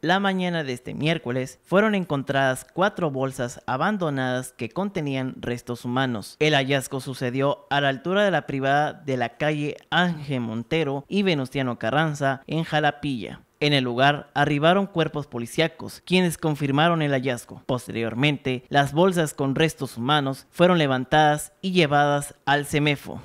la mañana de este miércoles fueron encontradas cuatro bolsas abandonadas que contenían restos humanos. El hallazgo sucedió a la altura de la privada de la calle Ángel Montero y Venustiano Carranza en Jalapilla. En el lugar arribaron cuerpos policíacos, quienes confirmaron el hallazgo. Posteriormente, las bolsas con restos humanos fueron levantadas y llevadas al CEMEFO.